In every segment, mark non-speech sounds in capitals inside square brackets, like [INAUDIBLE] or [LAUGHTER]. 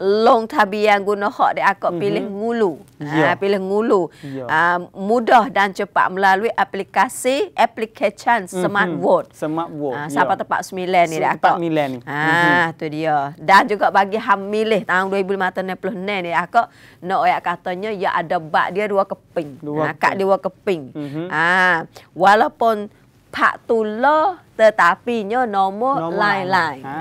long tabian yang guna hak dia akak mhm. pilih mm -hmm. ngulu. Yeah. Ha, ya. pilih ngulu. Yeah. Ha, mudah dan cepat melalui aplikasi application mhm. Smart Vote. Mm -hmm. Smart Vote. Ha, ya. siapa yeah. tempat 9 ni dia akak. Tempat 9 ni. Ha, mm -hmm. tu dia. Dan juga bagi ham milih tahun 2019 ni dia akak nak no, ayat katanya ya ada bak dia dua keping. Dua ha, kat dua keping. Mm -hmm. ha, walaupun Pak Tula tetapinya nomor lain-lain. Ha,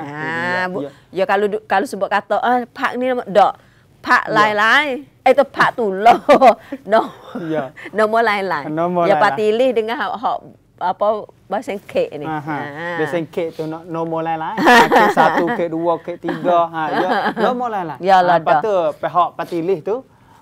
ah, ya. ya kalau kalau sebut kata ah pak ni nombor dok. Pak ya. lain-lain. Eh tu pak tu lo. [LAUGHS] No. Ya. Nombor lain-lain. Ya patilih dengan hak hak apa bahasa kek ni. Ha. Bahasa kek tu nak nombor lain-lain. [LAUGHS] satu, kek dua, kek tiga. Ha ya. [LAUGHS] Nombor lain-lain. Ya lah. Ah, Patu pihak patilih tu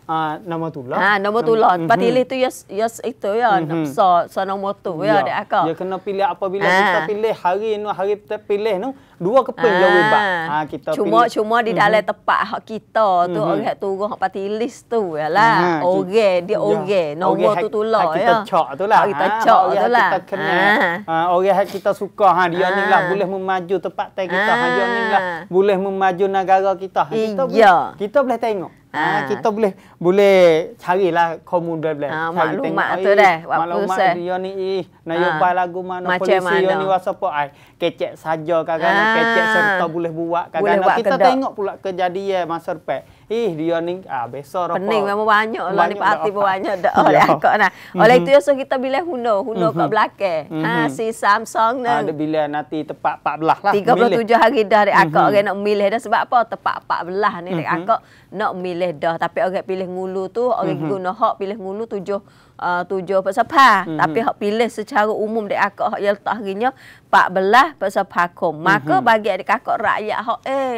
Ah, ah, nama tu lah. Ha, mm-hmm. nama tu lah. Lepas pilih tu, yes, yes itu ya. Mm-hmm. Besar, so nama tu ya, ya dek Dia kena pilih apabila ha. kita ah. pilih hari ni, hari kita pilih ni, dua kepen ha. jauh ha, kita cuma, pilih. Cuma di mm-hmm. dalam mm-hmm. tempat hak kita tu, mm-hmm. orang tu, orang pati list tu, ya lah. Ha, okay, dia ya. Oge Nombor okay, tu tu lah, ya. Kita cok tu lah. Ha, kita cok tu lah. Kita kena, ha. orang kita suka, ha, dia ni lah boleh memaju tempat kita, ha, dia ni lah boleh memaju negara kita. Ha, kita boleh tengok. Ha, kita boleh boleh carilah komun belah-belah. Ha, maklumat tengok, tu dah. Maklumat se. dia ni, eh, nak ha. lagu mana, Macam polisi mana. ni, wasapa, ay, kecek saja kadang-kadang, ha. kecek serta boleh buat kadang Kita kedok. tengok pula kejadian masa depan. Ih, dia ni ah biasa rokok. Pening memang banyak lah ni Pak Ati banyak dah oleh ya. aku. nah. Oleh mhm. itu ya, so kita bila huno, huno kat mhm. belakang. Ha mhm. si Samsung ni. Ada ah, bila nanti tepat 14 lah. 37 hari dah dari akak orang nak milih dah sebab apa? Tepat 14 ni dari aku nak milih dah tapi orang pilih ngulu tu orang guna hak pilih ngulu tujuh. Ah, uh, 7 persepah mm-hmm. tapi hak pilih secara umum dek akak hak yang letak harinya 14 persepah kom maka mm-hmm. bagi adik akak rakyat hak eh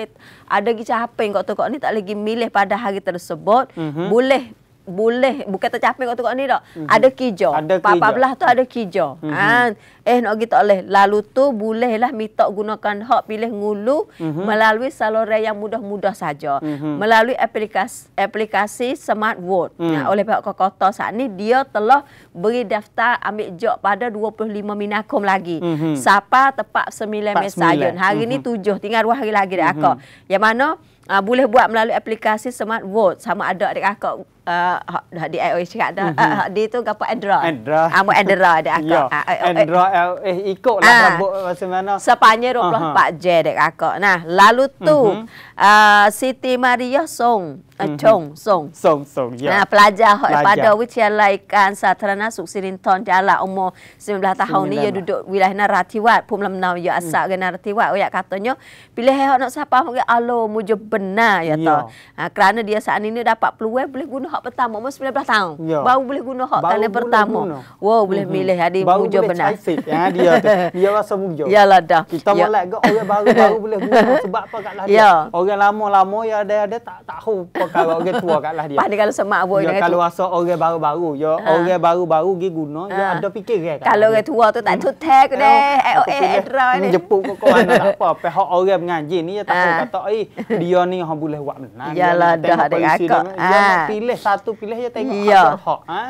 ada gi capeng kok tokok ni tak lagi milih pada hari tersebut mm-hmm. boleh boleh bukan tercapai kat tokok ni dak. Mm-hmm. Ada kijo. Papa belah tu ada kijo. Mm-hmm. Ha. Ah, eh nak kita oleh lalu tu bolehlah minta gunakan hak pilih ngulu mm-hmm. melalui saluran yang mudah-mudah saja. Mm-hmm. Melalui aplikasi aplikasi Smart Vote. Mm. Nah, oleh pihak kota saat ni dia telah beri daftar ambil jok pada 25 minakom lagi. Mm-hmm. Sapa tepat 9 Mei Hari mm-hmm. ni mhm. tujuh tinggal dua hari lagi dak mhm. mm-hmm. Yang mana uh, boleh buat melalui aplikasi Smart Vote sama ada dekat akak uh, di IOH cakap tu, mhm. uh, di tu gapa Andra. Andra. Amu ah, Andra dek aku. [LAUGHS] Ya. Ah, eh, Andra eh. LA eh, ikut lah uh, ah. rambut masa mana. Sepanya 24 uh -huh. J dek aku. Nah, lalu tu uh mhm. -huh. uh, Siti Maria Song uh, Song Song Song ya. Nah, pelajar, pelajar pada Wichalaikan Satrana Suksirinton di ala umur 19 tahun ni ya duduk wilayah Naratiwat, Pumlamnau ia ya, hmm. asal mm. ke Naratiwat. Oh katanya pilih hai nak siapa mungkin alo mujo benar ya to ya. Ha, kerana dia saat ini dapat peluang boleh guna hak pertama umur 19 tahun. Ya. Baru boleh guna hak kali pertama. Guna. Wow boleh mm -hmm. milih adik ya, mujo benar. Cacik, ya dia. [LAUGHS] Dia rasa mujo. Iyalah dah. Kita yeah. ke orang baru-baru boleh guna sebab apa kat lah. [LAUGHS] Yeah. Orang lama-lama ya ada ada tak tahu kalau orang tua katlah dia. Pada kalau semak pun. Ya, kalau rasa orang baru-baru. Ya, ha. Orang baru-baru pergi guna. Ya, ha. Ya, ada fikir ke? Kalau orang tua tu tak hmm. tutup teh ya, oh, eh, hmm, ke deh. [LAUGHS] Eh, eh, edra ni. Jepuk kau kau anak apa. Pihak orang mengaji ni. Ya, tak tahu ha. kata. Eh, dia ni orang boleh buat mana? Ya lah, dah ada Dia nak ha. pilih. Satu pilih je tengok. Ya.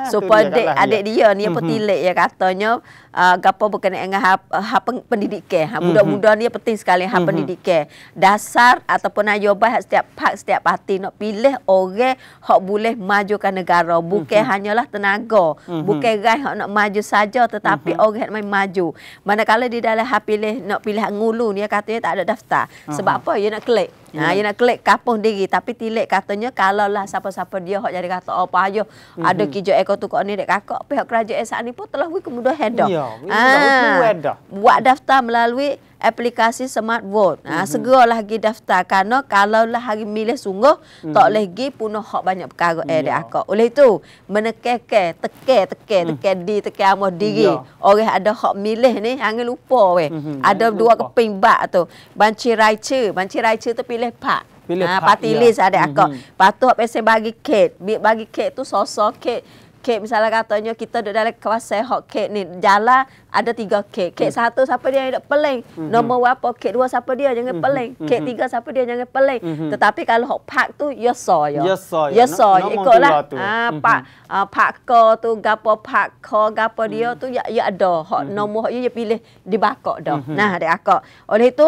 Supaya lah adik dia ni apa hmm, tilik ya katanya. Uh, gapo berkenaan dengan hak ha, pendidikan. Ha, Budak-budak ni penting sekali hak pendidikan. Dasar ataupun ayobah setiap pak setiap parti nak pilih ada orang hok boleh majukan negara bukan mm -hmm. hanyalah tenaga mm -hmm. bukan gai hok nak maju saja tetapi mm -hmm. orang main maju manakala di dalam hak pilih nak pilih ngulu ni? katanya tak ada daftar mhm. sebab uh -huh. apa dia nak klik Ha, yeah. dia nak klik kapuh diri tapi tilik katanya kalaulah siapa-siapa dia hok jadi kata apa oh, ayo -hmm. ada mhm. kijo ekor tu kok ni dek kakak pihak kerajaan saat ni pun telah wui kemudah head off. Yeah, ha, buat daftar melalui aplikasi Smart Vote. Ha, mm -hmm. segera lagi daftar karena kalaulah hari milih sungguh mm -hmm. tak boleh gi punuh hak banyak perkara eh yeah. akak. Oleh itu menekeke teke teke mhm. teke mm. di teke amo diri. Yeah. Orang ada hak milih ni jangan lupa weh. Mm -hmm. Ada dua keping bak tu. Banci raice, banci raice tu pilih pak. Pilih ha, pak. Parti ya. list ada aku. Ah, mm -hmm. Patut pesen bagi kek. Bagi kek tu sosok kek. Kek misalnya katanya kita duduk dalam kawasan hot kek ni. Jalan ada tiga kek. Kek mm. satu siapa dia yang peleng. Mm -hmm. Nombor apa kek dua siapa dia jangan hmm, peleng. Mm -hmm. Kek hmm. tiga siapa dia jangan peleng. Hmm, -hmm. Tetapi kalau hot pak tu, ya so ya. Ya so ya. Ya so ya. Ikutlah. Ah, pak uh, pak ko tu, gapo pak ko, gapo dia -hmm. tu ya, ya ada. Hot mm -hmm. nombor hot ya, ya pilih dibakok dah. Mm -hmm. Nah, ada akok. Oleh itu,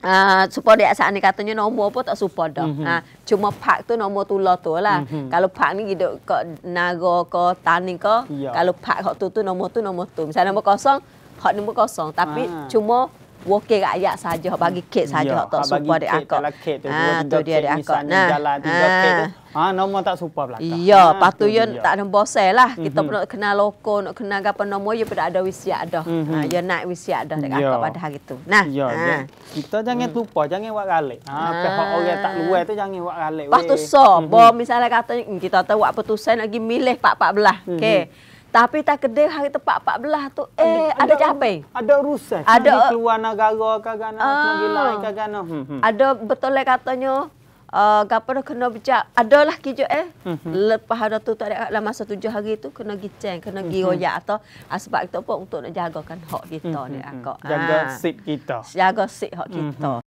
Uh, supaya dia saat ni katanya nombor pun tak supaya dah. Mm -hmm. uh, cuma pak tu nombor tulah tu lah. Mm -hmm. Kalau pak ni hidup ke naga ke tani ke. Yeah. Kalau pak kau tu tu nombor tu nombor tu. Misalnya nombor kosong, hak nombor kosong. Tapi ha. cuma wakil rakyat saja hak bagi kek hmm. saja ya, hak tak serupa dia akak. Ah tu dia dia akak. Nah. Ah ha, ah, nama tak serupa belaka. Ya, ha, patu yo tak ada bosel lah. Kita mhm. pun nak kenal loko, nak kenal apa nama yo pada ada wisia dah. Ha ah, mhm. yo ya naik wisia dah dekat ya. akak pada hari itu. Nah. Ya, ah. kita jangan hmm. lupa, jangan buat galak. Ha, pihak orang tak luar tu jangan buat galak. Pastu so, mhm. misalnya kata hmm, kita tahu apa tu saya nak pergi milih pak-pak belah -hmm. Tapi tak kedai hari tepat 14 tu eh ada, ada capai. Ada rusak. Ada nanti keluar negara ke gana, ah. pergi ke gana. Hmm, hmm. Ada betul lah katanya uh, eh, gapo dah kena bejak. Adalah kijo eh. Hmm, hmm. Lepas ada tu tak ada dalam masa tujuh hari tu kena giceng, kena hmm, giroya hmm. atau ah, sebab kita pun untuk nak jagakan hak kita hmm, hmm ni hmm. akak. Jaga ha. sip kita. Jaga sip hak hmm, kita. Hmm.